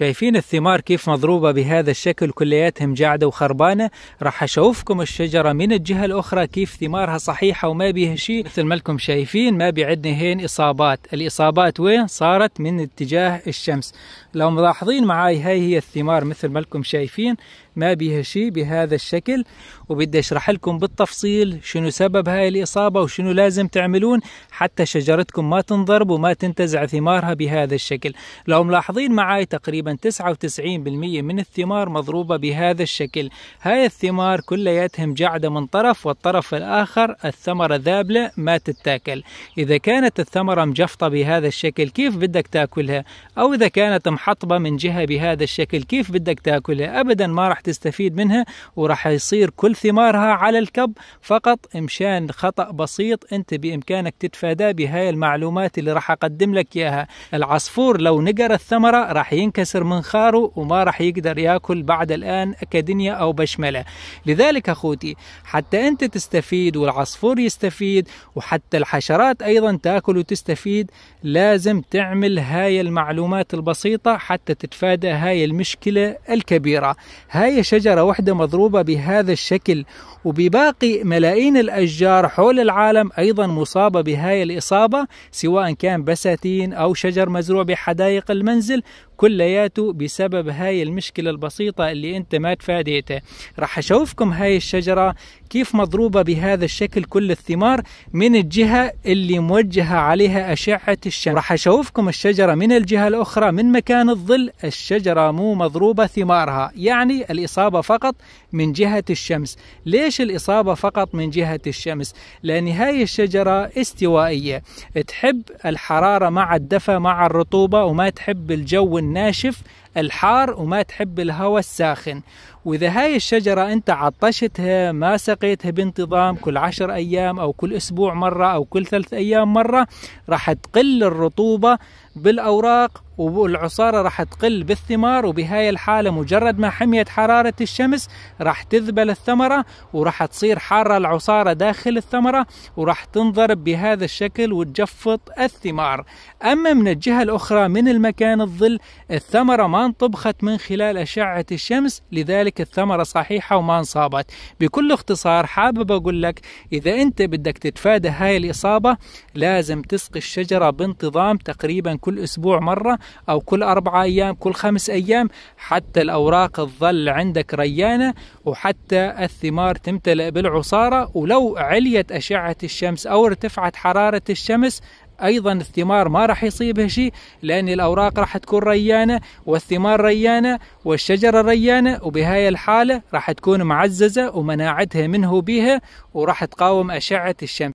شايفين الثمار كيف مضروبة بهذا الشكل كلياتهم جعدة وخربانة راح أشوفكم الشجرة من الجهة الأخرى كيف ثمارها صحيحة وما بيها شيء مثل ما لكم شايفين ما بيعدنا هين إصابات الإصابات وين صارت من اتجاه الشمس لو ملاحظين معاي هاي هي الثمار مثل ما لكم شايفين ما بيها شيء بهذا الشكل وبدي اشرح لكم بالتفصيل شنو سبب هاي الإصابة وشنو لازم تعملون حتى شجرتكم ما تنضرب وما تنتزع ثمارها بهذا الشكل لو ملاحظين معاي تقريبا تقريبا 99% من الثمار مضروبة بهذا الشكل هاي الثمار كلياتهم جعدة من طرف والطرف الآخر الثمرة ذابلة ما تتاكل إذا كانت الثمرة مجفطة بهذا الشكل كيف بدك تاكلها أو إذا كانت محطبة من جهة بهذا الشكل كيف بدك تاكلها أبدا ما راح تستفيد منها وراح يصير كل ثمارها على الكب فقط مشان خطأ بسيط أنت بإمكانك تتفاداه بهاي المعلومات اللي راح أقدم لك إياها العصفور لو نقر الثمرة راح ينكسر كسر منخاره وما راح يقدر ياكل بعد الآن أكاديميا أو بشملة لذلك أخوتي حتى أنت تستفيد والعصفور يستفيد وحتى الحشرات أيضا تأكل وتستفيد لازم تعمل هاي المعلومات البسيطة حتى تتفادى هاي المشكلة الكبيرة هاي شجرة واحدة مضروبة بهذا الشكل وبباقي ملايين الأشجار حول العالم أيضا مصابة بهاي الإصابة سواء كان بساتين أو شجر مزروع بحدائق المنزل يا حياته بسبب هاي المشكلة البسيطة اللي انت ما تفاديتها راح اشوفكم هاي الشجرة كيف مضروبة بهذا الشكل كل الثمار من الجهة اللي موجهة عليها أشعة الشمس راح أشوفكم الشجرة من الجهة الأخرى من مكان الظل الشجرة مو مضروبة ثمارها يعني الإصابة فقط من جهة الشمس ليش الإصابة فقط من جهة الشمس؟ لأن هاي الشجرة استوائية تحب الحرارة مع الدفى مع الرطوبة وما تحب الجو الناشف تكتشف الحار وما تحب الهواء الساخن وإذا هاي الشجرة أنت عطشتها ما سقيتها بانتظام كل عشر أيام أو كل أسبوع مرة أو كل ثلاث أيام مرة راح تقل الرطوبة بالأوراق والعصارة راح تقل بالثمار وبهاي الحالة مجرد ما حميت حرارة الشمس راح تذبل الثمرة وراح تصير حارة العصارة داخل الثمرة وراح تنضرب بهذا الشكل وتجفط الثمار أما من الجهة الأخرى من المكان الظل الثمرة ما انطبخت من خلال أشعة الشمس لذلك الثمرة صحيحة وما انصابت بكل اختصار حابب أقول لك إذا أنت بدك تتفادى هاي الإصابة لازم تسقي الشجرة بانتظام تقريبا كل أسبوع مرة أو كل أربعة أيام كل خمس أيام حتى الأوراق تظل عندك ريانة وحتى الثمار تمتلئ بالعصارة ولو عليت أشعة الشمس أو ارتفعت حرارة الشمس ايضا الثمار ما راح يصيبه شيء لان الاوراق راح تكون ريانه والثمار ريانه والشجره ريانه وبهاي الحاله راح تكون معززه ومناعتها منه بها وراح تقاوم اشعه الشمس